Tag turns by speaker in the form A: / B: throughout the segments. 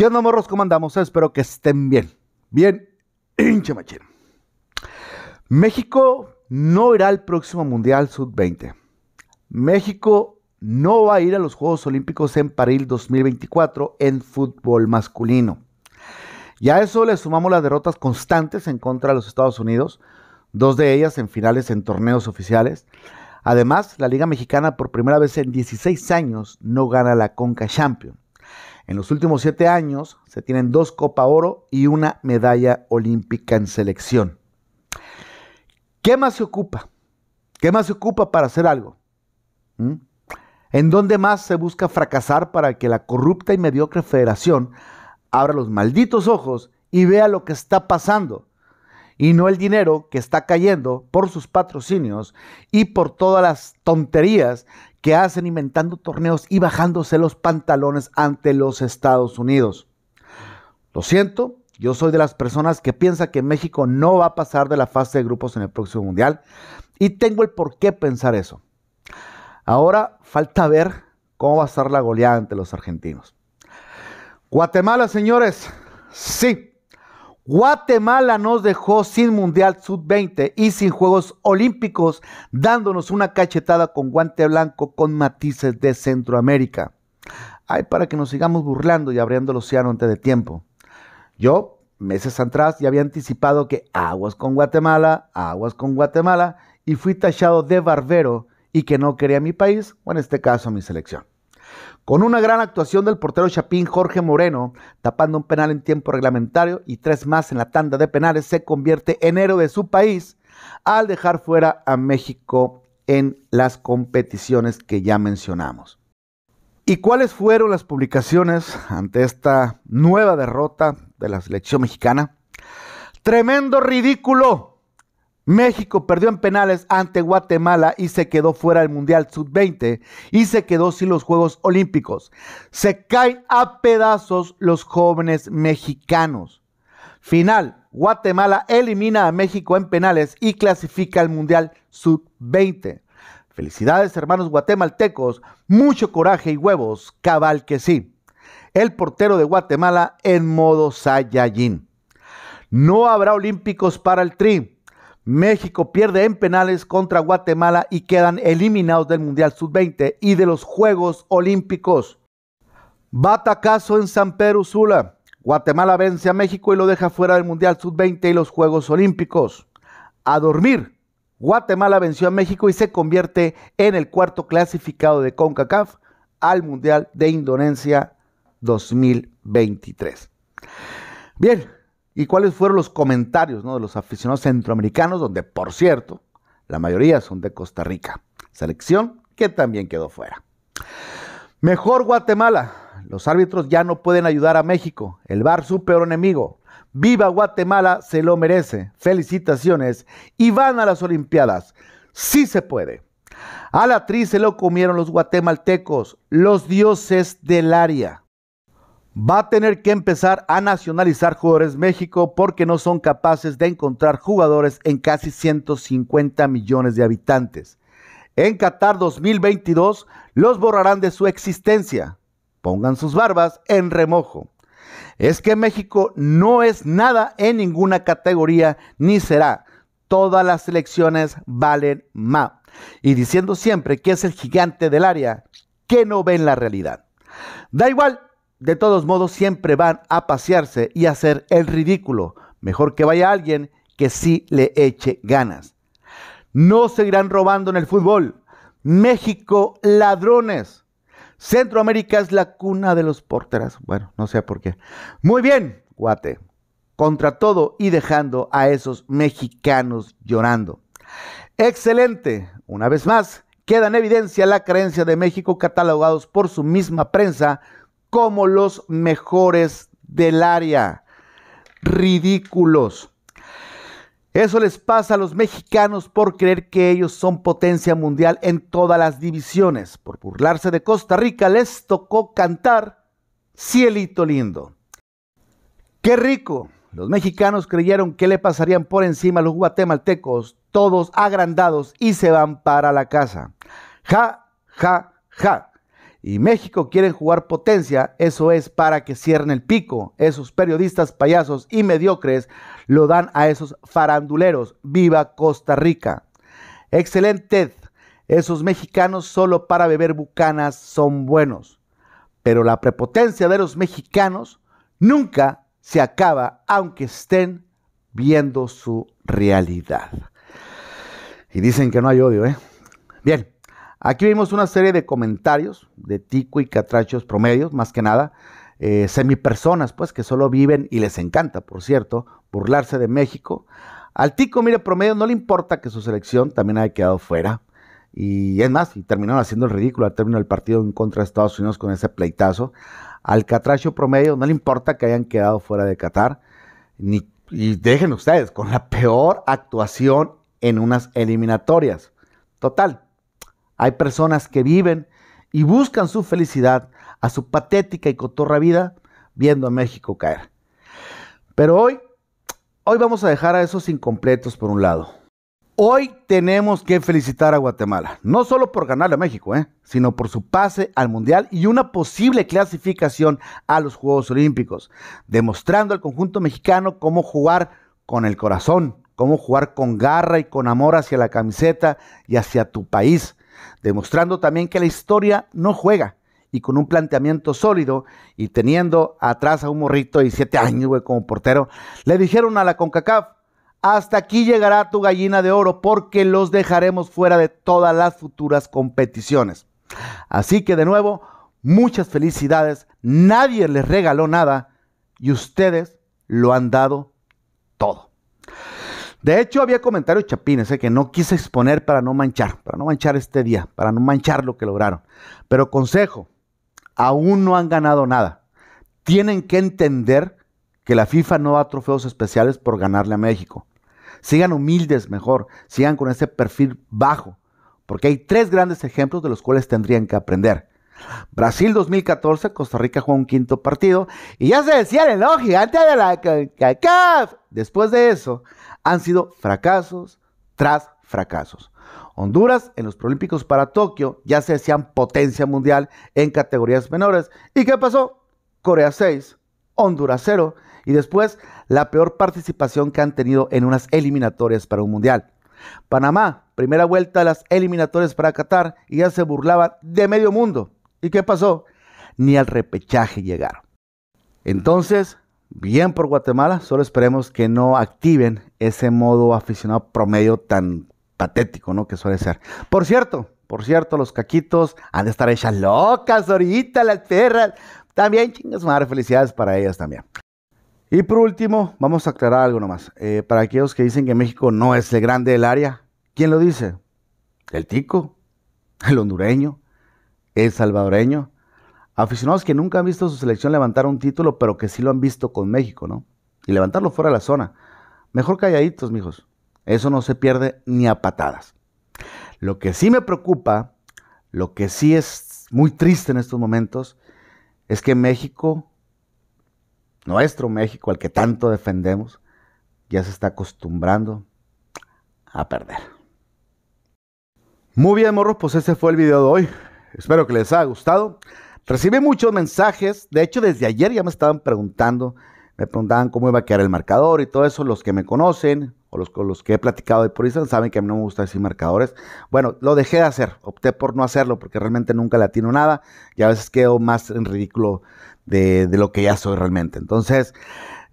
A: ¿Qué onda, morros? ¿Cómo andamos? Espero que estén bien. Bien, hinche machín. México no irá al próximo Mundial Sub-20. México no va a ir a los Juegos Olímpicos en París 2024 en fútbol masculino. Y a eso le sumamos las derrotas constantes en contra de los Estados Unidos, dos de ellas en finales en torneos oficiales. Además, la Liga Mexicana por primera vez en 16 años no gana la Conca Champions. En los últimos siete años se tienen dos Copa Oro y una medalla olímpica en selección. ¿Qué más se ocupa? ¿Qué más se ocupa para hacer algo? ¿Mm? ¿En dónde más se busca fracasar para que la corrupta y mediocre federación abra los malditos ojos y vea lo que está pasando? y no el dinero que está cayendo por sus patrocinios y por todas las tonterías que hacen inventando torneos y bajándose los pantalones ante los Estados Unidos. Lo siento, yo soy de las personas que piensa que México no va a pasar de la fase de grupos en el próximo Mundial y tengo el por qué pensar eso. Ahora falta ver cómo va a estar la goleada ante los argentinos. Guatemala, señores, sí, Guatemala nos dejó sin Mundial Sub-20 y sin Juegos Olímpicos, dándonos una cachetada con guante blanco con matices de Centroamérica. Ay, para que nos sigamos burlando y abriendo el océano antes de tiempo. Yo, meses atrás, ya había anticipado que aguas con Guatemala, aguas con Guatemala, y fui tachado de barbero y que no quería mi país, o en este caso mi selección. Con una gran actuación del portero Chapín Jorge Moreno, tapando un penal en tiempo reglamentario y tres más en la tanda de penales, se convierte en héroe de su país al dejar fuera a México en las competiciones que ya mencionamos. ¿Y cuáles fueron las publicaciones ante esta nueva derrota de la selección mexicana? Tremendo ridículo, México perdió en penales ante Guatemala y se quedó fuera del Mundial Sub-20 y se quedó sin los Juegos Olímpicos. Se caen a pedazos los jóvenes mexicanos. Final, Guatemala elimina a México en penales y clasifica al Mundial Sub-20. Felicidades hermanos guatemaltecos, mucho coraje y huevos, cabal que sí. El portero de Guatemala en modo Saiyajin. No habrá olímpicos para el Tri México pierde en penales contra Guatemala y quedan eliminados del Mundial Sub-20 y de los Juegos Olímpicos. Batacazo en San Pedro Sula. Guatemala vence a México y lo deja fuera del Mundial Sub-20 y los Juegos Olímpicos. A dormir. Guatemala venció a México y se convierte en el cuarto clasificado de CONCACAF al Mundial de Indonesia 2023. Bien, y cuáles fueron los comentarios de los aficionados centroamericanos, donde por cierto, la mayoría son de Costa Rica, selección que también quedó fuera. Mejor Guatemala, los árbitros ya no pueden ayudar a México, el bar su peor enemigo. Viva Guatemala, se lo merece. Felicitaciones y van a las Olimpiadas. Sí se puede. A la tri se lo comieron los guatemaltecos, los dioses del área va a tener que empezar a nacionalizar jugadores México porque no son capaces de encontrar jugadores en casi 150 millones de habitantes. En Qatar 2022 los borrarán de su existencia. Pongan sus barbas en remojo. Es que México no es nada en ninguna categoría ni será. Todas las selecciones valen más. Y diciendo siempre que es el gigante del área que no ven la realidad. Da igual de todos modos siempre van a pasearse y hacer el ridículo. Mejor que vaya alguien que sí le eche ganas. No seguirán robando en el fútbol. México, ladrones. Centroamérica es la cuna de los porteras. Bueno, no sé por qué. Muy bien, guate. Contra todo y dejando a esos mexicanos llorando. Excelente. Una vez más, queda en evidencia la creencia de México catalogados por su misma prensa como los mejores del área. Ridículos. Eso les pasa a los mexicanos por creer que ellos son potencia mundial en todas las divisiones. Por burlarse de Costa Rica les tocó cantar Cielito Lindo. ¡Qué rico! Los mexicanos creyeron que le pasarían por encima a los guatemaltecos, todos agrandados y se van para la casa. Ja, ja, ja y México quieren jugar potencia, eso es para que cierren el pico. Esos periodistas payasos y mediocres lo dan a esos faranduleros. Viva Costa Rica. Excelente. Esos mexicanos solo para beber bucanas son buenos. Pero la prepotencia de los mexicanos nunca se acaba, aunque estén viendo su realidad. Y dicen que no hay odio, ¿eh? Bien, Aquí vimos una serie de comentarios de tico y catrachos promedios, más que nada, eh, semipersonas, pues, que solo viven y les encanta, por cierto, burlarse de México. Al tico, mire, promedio no le importa que su selección también haya quedado fuera. Y es más, y terminaron haciendo el ridículo al término del partido en contra de Estados Unidos con ese pleitazo. Al catracho promedio no le importa que hayan quedado fuera de Qatar. Ni, y dejen ustedes con la peor actuación en unas eliminatorias. Total, hay personas que viven y buscan su felicidad a su patética y cotorra vida viendo a México caer. Pero hoy, hoy vamos a dejar a esos incompletos por un lado. Hoy tenemos que felicitar a Guatemala, no solo por ganarle a México, ¿eh? sino por su pase al Mundial y una posible clasificación a los Juegos Olímpicos, demostrando al conjunto mexicano cómo jugar con el corazón, cómo jugar con garra y con amor hacia la camiseta y hacia tu país demostrando también que la historia no juega y con un planteamiento sólido y teniendo atrás a un morrito de siete años, como portero, le dijeron a la CONCACAF, hasta aquí llegará tu gallina de oro porque los dejaremos fuera de todas las futuras competiciones. Así que de nuevo, muchas felicidades, nadie les regaló nada y ustedes lo han dado todo. De hecho, había comentarios chapines eh, que no quise exponer para no manchar, para no manchar este día, para no manchar lo que lograron. Pero consejo, aún no han ganado nada. Tienen que entender que la FIFA no da trofeos especiales por ganarle a México. Sigan humildes mejor, sigan con ese perfil bajo, porque hay tres grandes ejemplos de los cuales tendrían que aprender. Brasil 2014, Costa Rica jugó un quinto partido y ya se decía el enojo gigante de la CACAF. Después de eso, han sido fracasos tras fracasos. Honduras en los Prolímpicos para Tokio ya se decían potencia mundial en categorías menores. ¿Y qué pasó? Corea 6, Honduras 0 y después la peor participación que han tenido en unas eliminatorias para un mundial. Panamá, primera vuelta a las eliminatorias para Qatar y ya se burlaba de medio mundo. ¿Y qué pasó? Ni al repechaje llegaron. Entonces, bien por Guatemala, solo esperemos que no activen ese modo aficionado promedio tan patético, ¿no? Que suele ser. Por cierto, por cierto, los caquitos han de estar hechas locas ahorita, las perras. También, chingas madre, felicidades para ellas también. Y por último, vamos a aclarar algo nomás. Eh, para aquellos que dicen que México no es el grande del área, ¿quién lo dice? El tico, el hondureño, el salvadoreño, aficionados que nunca han visto su selección levantar un título, pero que sí lo han visto con México, ¿no? Y levantarlo fuera de la zona. Mejor calladitos, mijos. Eso no se pierde ni a patadas. Lo que sí me preocupa, lo que sí es muy triste en estos momentos, es que México, nuestro México, al que tanto defendemos, ya se está acostumbrando a perder. Muy bien, morros, pues ese fue el video de hoy. Espero que les haya gustado. Recibí muchos mensajes. De hecho, desde ayer ya me estaban preguntando. Me preguntaban cómo iba a quedar el marcador y todo eso. Los que me conocen o los, con los que he platicado de por saben que a mí no me gusta decir marcadores. Bueno, lo dejé de hacer. Opté por no hacerlo porque realmente nunca le atino nada. Y a veces quedo más en ridículo de, de lo que ya soy realmente. Entonces,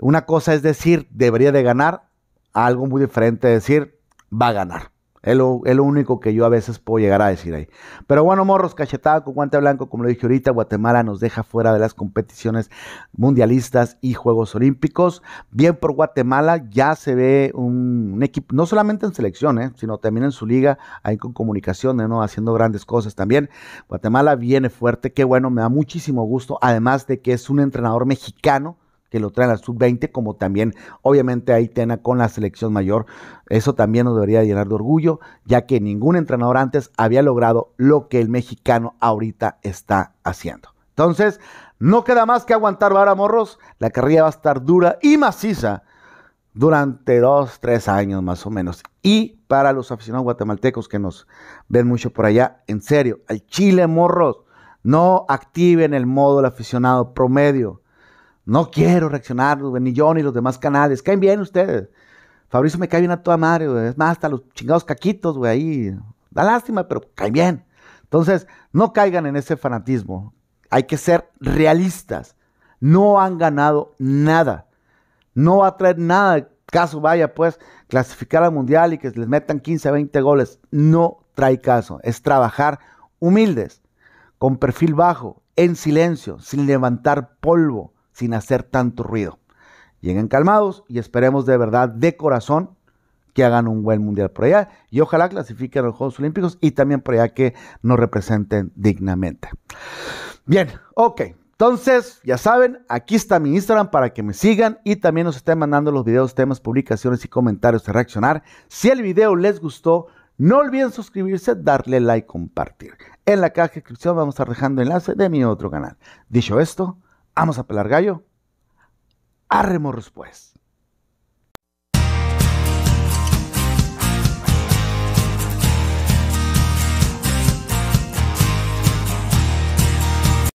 A: una cosa es decir debería de ganar. Algo muy diferente es decir va a ganar. Es lo, único que yo a veces puedo llegar a decir ahí. Pero bueno, morros, cachetada con guante blanco, como lo dije ahorita, Guatemala nos deja fuera de las competiciones mundialistas y Juegos Olímpicos. Bien por Guatemala, ya se ve un, equipo, no solamente en selección, eh, sino también en su liga, ahí con comunicaciones, ¿no? haciendo grandes cosas también. Guatemala viene fuerte, qué bueno, me da muchísimo gusto, además de que es un entrenador mexicano lo traen a sub-20, como también obviamente hay Tena con la selección mayor. Eso también nos debería llenar de orgullo, ya que ningún entrenador antes había logrado lo que el mexicano ahorita está haciendo. Entonces, no queda más que aguantar vara morros. La carrera va a estar dura y maciza durante dos, tres años más o menos. Y para los aficionados guatemaltecos que nos ven mucho por allá, en serio, al Chile morros, no activen el modo aficionado promedio. No quiero reaccionar, güey, ni yo y los demás canales. Caen bien ustedes. Fabrizio me cae bien a toda madre, Es más, hasta los chingados caquitos, güey, ahí. Da lástima, pero caen bien. Entonces, no caigan en ese fanatismo. Hay que ser realistas. No han ganado nada. No va a traer nada. Caso vaya, pues, clasificar al mundial y que les metan 15, 20 goles. No trae caso. Es trabajar humildes, con perfil bajo, en silencio, sin levantar polvo sin hacer tanto ruido. Lleguen calmados y esperemos de verdad, de corazón, que hagan un buen mundial por allá y ojalá clasifiquen los Juegos Olímpicos y también por allá que nos representen dignamente. Bien, ok. Entonces, ya saben, aquí está mi Instagram para que me sigan y también nos estén mandando los videos, temas, publicaciones y comentarios de reaccionar. Si el video les gustó, no olviden suscribirse, darle like, compartir. En la caja de descripción vamos a estar dejando enlace de mi otro canal. Dicho esto, Vamos a pelar gallo. Arremos pues.